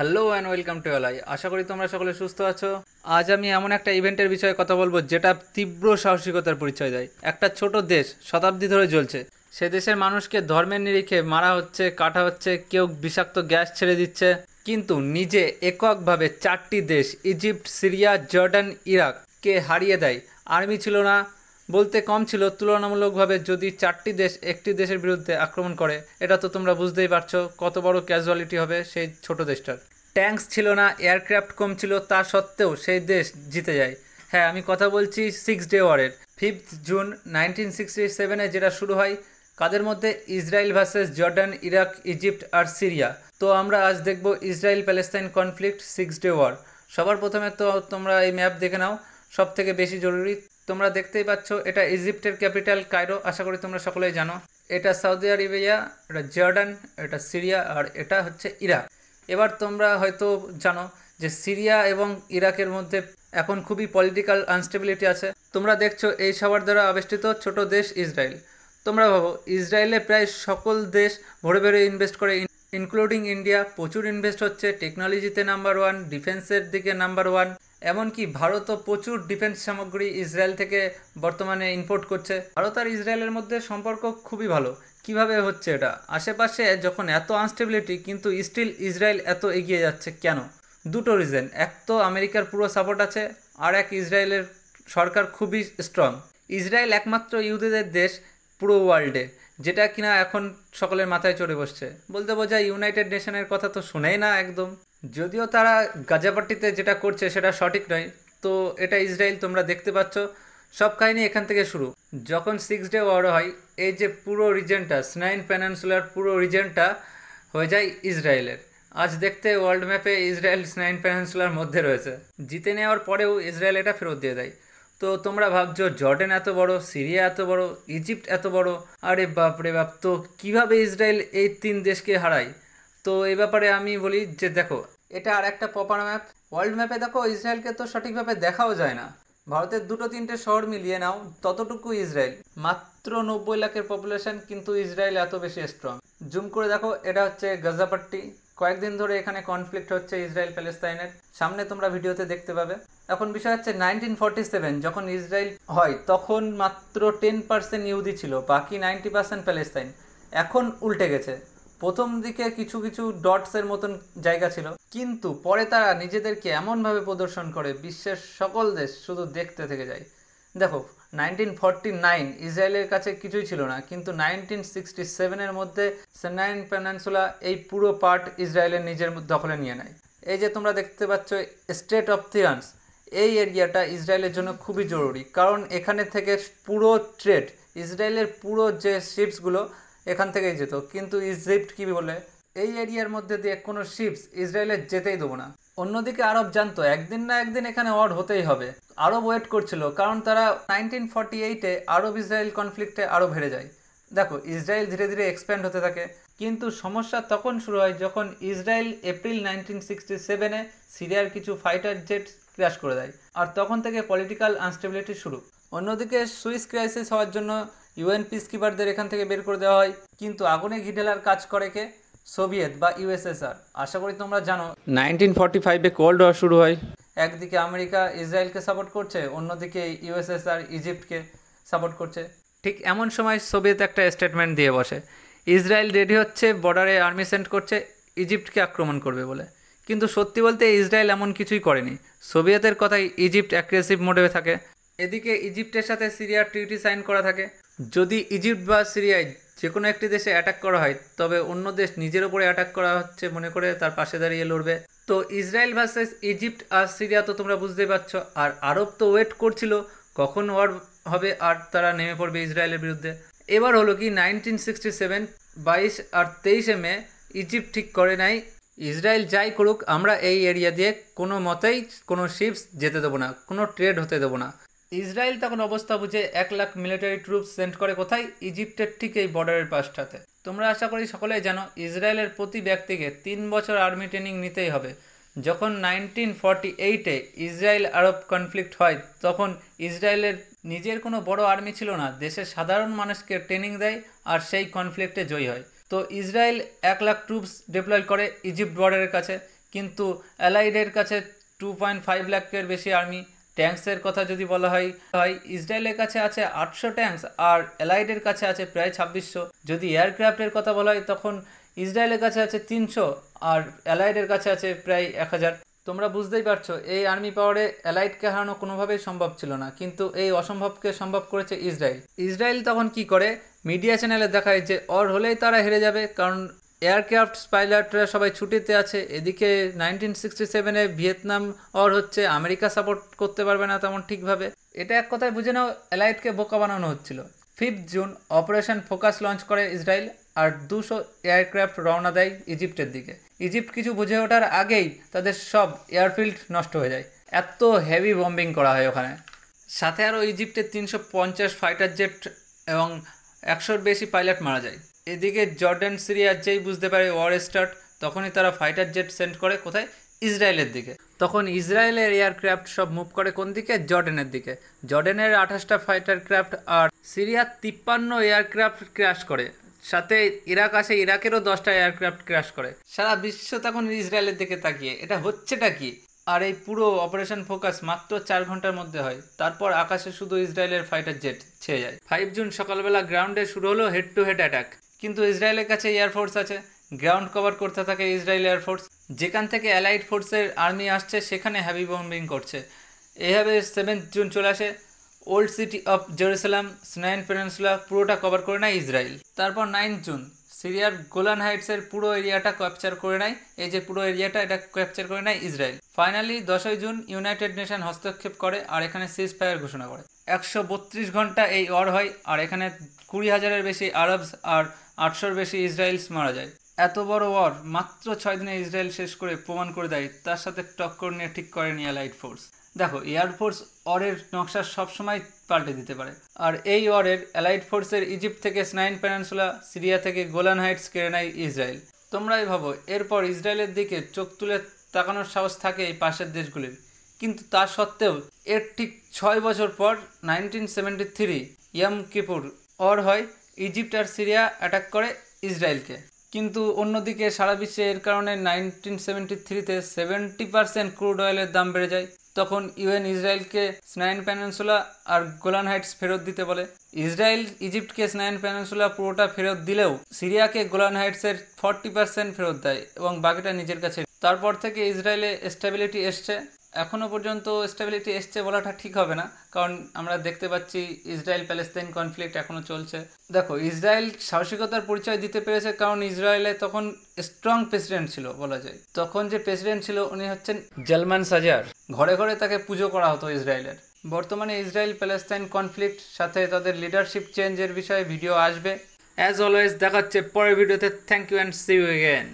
hello and welcome to অলাই আশা করি তোমরা সকলে সুস্থ আছো আজ আমি এমন একটা ইভেন্টের বিষয়ে কথা বলবো যেটা তীব্র সাহসিকতার পরিচয় দেয় একটা ছোট দেশ শতাব্দী ধরে চলছে সে দেশের মানুষকে ধর্মের নিরিখে মারা হচ্ছে কাটা হচ্ছে কেউ বিষাক্ত গ্যাস ছেড়ে দিচ্ছে কিন্তু নিজে এককভাবে চারটি দেশ ইজিপ্ট সিরিয়া জর্ডান ইরাক কে হারিয়ে দেয় আর্মি ছিল না বলতে কম ছিল তুলনামূলকভাবে যদি চারটি দেশ একটি দেশের বিরুদ্ধে আক্রমণ করে এটা তো তোমরা বুঝতেই পারছো কত বড় ক্যাজুয়ালিটি হবে সেই ছোট দেশটার ট্যাঙ্কস ছিল না এয়ারক্রাফট কম ছিল তা সত্ত্বেও সেই দেশ জিতে যায় হ্যাঁ আমি কথা বলছি সিক্স ডে ওয়ারের ফিফথ জুন নাইনটিন সিক্সটি সেভেনে যেটা শুরু হয় কাদের মধ্যে Israel versus Jordan Iraq Egypt আর সিরিয়া তো আমরা আজ দেখব Israel Palestine conflict six day war সবার প্রথমে তো তোমরা এই ম্যাপ দেখে নাও সব থেকে বেশি জরুরি তোমরা দেখতেই পাচ্ছ এটা ইজিপ্টের ক্যাপিটাল কায়রো আশা করি তোমরা সকলেই জানো এটা সৌদি আরেবিয়া এটা জর্ডান এটা সিরিয়া আর এটা হচ্ছে ইরাক এবার তোমরা হয়তো জানো যে সিরিয়া এবং ইরাকের মধ্যে এখন খুবই পলিটিক্যাল আনস্টেবিলিটি আছে তোমরা দেখছো এই সবার দ্বারা আবেষ্টিত ছোট দেশ ইসরায়েল তোমরা ভাবো ইসরায়েলে প্রায় সকল দেশ ভরে ভরে ইনভেস্ট করে ইনক্লুডিং ইন্ডিয়া প্রচুর ইনভেস্ট হচ্ছে টেকনোলজিতে নাম্বার ওয়ান ডিফেন্সের দিকে নাম্বার ওয়ান এমনকি ভারতও প্রচুর ডিফেন্স সামগ্রী ইসরায়েল থেকে বর্তমানে ইম্পোর্ট করছে ভারত আর ইসরায়েলের মধ্যে সম্পর্ক খুবই ভালো কিভাবে হচ্ছে এটা আশেপাশে যখন এত আনস্টেবিলিটি কিন্তু স্টিল ইসরায়েল এত এগিয়ে যাচ্ছে কেন দুটো রিজন এক তো আমেরিকার পুরো সাপোর্ট আছে আর এক ইসরায়েলের সরকার খুবই স্ট্রং ইসরায়েল একমাত্র ইহুদেদের দেশ পুরো ওয়ার্ল্ডে যেটা কিনা এখন সকলের মাথায় চড়ে বসছে বলতে বোঝায় ইউনাইটেড নেশনের কথা তো শোনেই না একদম যদিও তারা গাজাপাট্টিতে যেটা করছে সেটা সঠিক নয় তো এটা ইসরায়েল তোমরা দেখতে পাচ্ছ সব কাহিনী এখান থেকে শুরু যখন সিক্স ডে ওয়ার হয় এই যে পুরো রিজনটা স্নাইন প্যানেন্সুলার পুরো রিজনটা হয়ে যায় ইসরায়েলের আজ দেখতে ওয়ার্ল্ড ম্যাপে ইসরায়েল স্নাইন প্যানেন্সুলার মধ্যে রয়েছে জিতে নেওয়ার পরেও ইসরায়েল এটা ফেরত দিয়ে দেয় তো তোমরা ভাবছো জর্ডেন এত বড় সিরিয়া এত বড় ইজিপ্ট এত বড় আরে বাপরে বাপ তো কীভাবে ইসরায়েল এই তিন দেশকে হারায় তো এই ব্যাপারে আমি বলি যে দেখো এটা আর একটা প্রপার ম্যাপ ওয়ার্ল্ড ম্যাপে দেখো ইসরায়েলকে তো সঠিকভাবে দেখাও যায় না ভারতের দুটো তিনটে শহর মিলিয়ে নাও ততটুকু ইসরায়েল মাত্র নব্বই লাখের পপুলেশন কিন্তু ইসরায়েল এত বেশি স্ট্রং জুম করে দেখো এটা হচ্ছে গাজাপাট্টি কয়েকদিন ধরে এখানে কনফ্লিক্ট হচ্ছে ইসরায়েল প্যালেস্তাইনের সামনে তোমরা ভিডিওতে দেখতে পাবে এখন বিষয় হচ্ছে নাইনটিন ফর্টি সেভেন যখন ইসরায়েল হয় তখন মাত্র টেন পার্সেন্ট ইহুদি ছিল বাকি নাইনটি পার্সেন্ট প্যালেস্তাইন এখন উল্টে গেছে প্রথম দিকে কিছু কিছু ডটসের মতন জায়গা ছিল কিন্তু পরে তারা নিজেদেরকে এমনভাবে প্রদর্শন করে বিশ্বের সকল দেশ শুধু দেখতে থেকে যায় দেখো নাইনটিন ফর্টি নাইন ইসরায়েলের কাছে কিছুই ছিল না কিন্তু নাইনটিন সিক্সটি সেভেনের মধ্যে সেনাইন পেনান্সুলা এই পুরো পার্ট ইসরায়েলের নিজের দখলে নিয়ে নেয় এই যে তোমরা দেখতে পাচ্ছ স্টেট অফ থিরান্স এই এরিয়াটা ইসরায়েলের জন্য খুবই জরুরি কারণ এখানে থেকে পুরো ট্রেড ইসরায়েলের পুরো যে শিপসগুলো এখান থেকেই যেত কিন্তু ইজিপ্ট কি বলে এই এরিয়ার মধ্যে দিয়ে কোনো শিপস ইসরায়েলে যেতেই দেবো না অন্যদিকে আরব জানতো একদিন না একদিন এখানে ওয়ার হতেই হবে আরব ওয়েট করছিল কারণ তারা নাইনটিন ফর্টি এইটে আরব ইসরায়েল কনফ্লিক্টে আরও হেরে যায় দেখো ইসরায়েল ধীরে ধীরে এক্সপ্যান্ড হতে থাকে কিন্তু সমস্যা তখন শুরু হয় যখন ইসরায়েল এপ্রিল নাইনটিন সিক্সটি সেভেনে সিরিয়ার কিছু ফাইটার জেট ক্র্যাশ করে দেয় আর তখন থেকে পলিটিক্যাল আনস্টেবিলিটি শুরু অন্যদিকে সুইস ক্রাইসিস হওয়ার জন্য ইউএন কিপারদের এখান থেকে বের করে দেওয়া হয় কিন্তু আগুনে ঘি ঢেলার কাজ করে কে সোভিয়েত বা ইউএসএসআর আশা করি তোমরা জানো নাইনটিন ফর্টি ফাইভে কোল্ড ওয়ার শুরু হয় একদিকে আমেরিকা ইসরায়েলকে সাপোর্ট করছে অন্যদিকে ইউএসএসআর ইজিপ্টকে সাপোর্ট করছে ঠিক এমন সময় সোভিয়েত একটা স্টেটমেন্ট দিয়ে বসে ইসরায়েল রেডি হচ্ছে বর্ডারে আর্মি সেন্ড করছে ইজিপ্টকে আক্রমণ করবে বলে কিন্তু সত্যি বলতে ইসরায়েল এমন কিছুই করেনি সোভিয়েতের কথায় ইজিপ্ট অ্যাগ্রেসিভ মোডে থাকে এদিকে ইজিপ্টের সাথে সিরিয়ার ট্রিটি সাইন করা থাকে যদি ইজিপ্ট বা সিরিয়ায় যে কোনো একটি দেশে অ্যাটাক করা হয় তবে অন্য দেশ নিজের ওপরে অ্যাটাক করা হচ্ছে মনে করে তার পাশে দাঁড়িয়ে লড়বে তো ইসরায়েল ভার্সেস ইজিপ্ট আর সিরিয়া তো তোমরা বুঝতেই পারছ আর আরব তো ওয়েট করছিল কখন ওয়ার হবে আর তারা নেমে পড়বে ইসরায়েলের বিরুদ্ধে এবার হলো কি নাইনটিন সিক্সটি সেভেন বাইশ আর তেইশে মে ইজিপ্ট ঠিক করে নাই ইসরায়েল যাই করুক আমরা এই এরিয়া দিয়ে কোনো মতেই কোনো শিপস যেতে দেবো না কোনো ট্রেড হতে দেবো না ইসরায়েল তখন অবস্থা বুঝে এক লাখ মিলিটারি ট্রুপ সেন্ড করে কোথায় ইজিপ্টের ঠিক এই বর্ডারের পাশটাতে তোমরা আশা করি সকলেই জানো ইসরায়েলের প্রতি ব্যক্তিকে তিন বছর আর্মি ট্রেনিং নিতেই হবে যখন নাইনটিন ফর্টি এইটে ইসরায়েল আরব কনফ্লিক্ট হয় তখন ইসরায়েলের নিজের কোনো বড় আর্মি ছিল না দেশের সাধারণ মানুষকে ট্রেনিং দেয় আর সেই কনফ্লিক্টে জয়ী হয় তো ইসরায়েল এক লাখ ট্রুপস ডিপ্লয় করে ইজিপ্ট বর্ডারের কাছে কিন্তু অ্যালাইডের কাছে টু পয়েন্ট ফাইভ লাখের বেশি আর্মি ট্যাঙ্কসের কথা যদি বলা হয় ইসরায়েলের কাছে আছে আটশো ট্যাঙ্কস আর এলাইডের কাছে আছে প্রায় ছাব্বিশশো যদি এয়ারক্রাফটের কথা বলা হয় তখন ইসরায়েলের কাছে আছে তিনশো আর অ্যালাইডের কাছে আছে প্রায় এক হাজার তোমরা বুঝতেই পারছো এই আর্মি পাওয়ারে অ্যালাইডকে হারানো কোনোভাবেই সম্ভব ছিল না কিন্তু এই অসম্ভবকে সম্ভব করেছে ইসরায়েল ইসরায়েল তখন কি করে মিডিয়া চ্যানেলে দেখায় যে অর হলেই তারা হেরে যাবে কারণ এয়ারক্রাফট পাইলটরা সবাই ছুটিতে আছে এদিকে নাইনটিন সিক্সটি সেভেনে ভিয়েতনাম অর হচ্ছে আমেরিকা সাপোর্ট করতে পারবে না তেমন ঠিকভাবে এটা এক কথায় বুঝে নাও অ্যালাইটকে বোকা বানানো হচ্ছিল fifth June operation focus launch করে ইসরায়েল আর দুশো এয়ারক্রাফট রওনা দেয় ইজিপ্টের দিকে ইজিপ্ট কিছু বুঝে ওঠার আগেই তাদের সব এয়ারফিল্ড নষ্ট হয়ে যায় এত হেভি বম্বিং করা হয় ওখানে সাথে আরও ইজিপ্টের তিনশো পঞ্চাশ ফাইটার জেট এবং একশোর বেশি পাইলট মারা যায় এদিকে জর্ডান সিরিয়া যেই বুঝতে পারে ওয়ার স্টার্ট তখনই তারা ফাইটার জেট সেন্ড করে কোথায় ইসরায়েলের দিকে তখন ইসরায়েলের এয়ারক্রাফট সব মুভ করে কোন দিকে জর্ডেনের দিকে জর্ডেনের আঠাশটা ফাইটার ক্রাফট আর সিরিয়ার তিপ্পান্ন এয়ারক্রাফট ক্র্যাশ করে সাথে ইরাক আসে ইরাকেরও দশটা এয়ারক্রাফট ক্র্যাশ করে সারা বিশ্ব তখন ইসরায়েলের দিকে তাকিয়ে এটা হচ্ছেটা কি আর এই পুরো অপারেশন ফোকাস মাত্র চার ঘন্টার মধ্যে হয় তারপর আকাশে শুধু ইসরায়েলের ফাইটার জেট ছেয়ে যায় ফাইভ জুন সকালবেলা গ্রাউন্ডে শুরু হলো হেড টু হেড অ্যাটাক কিন্তু ইসরায়েলের কাছে এয়ারফোর্স আছে গ্রাউন্ড কভার করতে থাকে ইসরায়েল এয়ারফোর্স যেখান থেকে অ্যালাইড ফোর্সের আর্মি আসছে সেখানে হ্যাভি বম্বিং করছে এভাবে সেভেন্থ জুন চলে আসে old city of Jerusalem Sinai peninsula পুরোটা কভার করে নেয় ইসরায়েল তারপর নাইন জুন সিরিয়ার গোলান হাইটসের পুরো এরিয়াটা ক্যাপচার করে নেয় এই যে পুরো এরিয়াটা এটা ক্যাপচার করে নেয় ইসরায়েল ফাইনালি দশই জুন ইউনাইটেড নেশন হস্তক্ষেপ করে আর এখানে সিজ ফায়ার ঘোষণা করে একশো বত্রিশ ঘন্টা এই ওয়ার হয় আর এখানে কুড়ি হাজারের বেশি আরবস আর আটশোর বেশি ইসরায়েলস মারা যায় এত বড় ওয়ার মাত্র ছয় দিনে ইসরায়েল শেষ করে প্রমাণ করে দেয় তার সাথে টক্কর নিয়ে ঠিক করে নিয়ে লাইট ফোর্স দেখো এয়ারফোর্স অরের নকশা সবসময় পাল্টে দিতে পারে আর এই অরের অ্যালাইড ফোর্সের ইজিপ্ট থেকে স্নাইন পেনান্সুলা সিরিয়া থেকে গোলান হাইটস কেড়ে নেয় ইসরায়েল তোমরাই ভাবো এরপর ইসরায়েলের দিকে চোখ তুলে তাকানোর সাহস থাকে এই পাশের দেশগুলির কিন্তু তা সত্ত্বেও এর ঠিক ছয় বছর পর nineteen seventy three Yom Kippur war হয় ইজিপ্ট আর সিরিয়া অ্যাটাক করে ইসরায়েলকে কিন্তু অন্যদিকে সারা বিশ্বে এর কারণে নাইনটিন সেভেন্টি থ্রিতে সেভেন্টি পার্সেন্ট ক্রুড অয়েলের দাম বেড়ে যায় তখন ইউএন ইসরায়েলকে স্নায়ন প্যানেন্সুলা আর গোলান হাইটস ফেরত দিতে বলে ইসরায়েল ইজিপ্টকে স্নায়ন প্যানেন্সুলা পুরোটা ফেরত দিলেও সিরিয়াকে গোলান হাইটসের ফর্টি পার্সেন্ট ফেরত দেয় এবং বাকিটা নিজের কাছে তারপর থেকে ইসরায়েলে স্টেবিলিটি এসছে এখনও পর্যন্ত স্টেবিলিটি এসছে বলাটা ঠিক হবে না কারণ আমরা দেখতে পাচ্ছি ইসরায়েল প্যালেস্তাইন কনফ্লিক্ট এখনও চলছে দেখো ইসরায়েল সাহসিকতার পরিচয় দিতে পেরেছে কারণ ইসরায়েলে তখন স্ট্রং প্রেসিডেন্ট ছিল বলা যায় তখন যে প্রেসিডেন্ট ছিল উনি হচ্ছেন জলমান সাজার ঘরে ঘরে তাকে পুজো করা হতো ইসরায়েলের বর্তমানে ইসরায়েল প্যালেস্তাইন কনফ্লিক্ট সাথে তাদের লিডারশিপ চেঞ্জের বিষয়ে ভিডিও আসবে অ্যাজ অলওয়েজ দেখাচ্ছে পরের ভিডিওতে thank you and see you again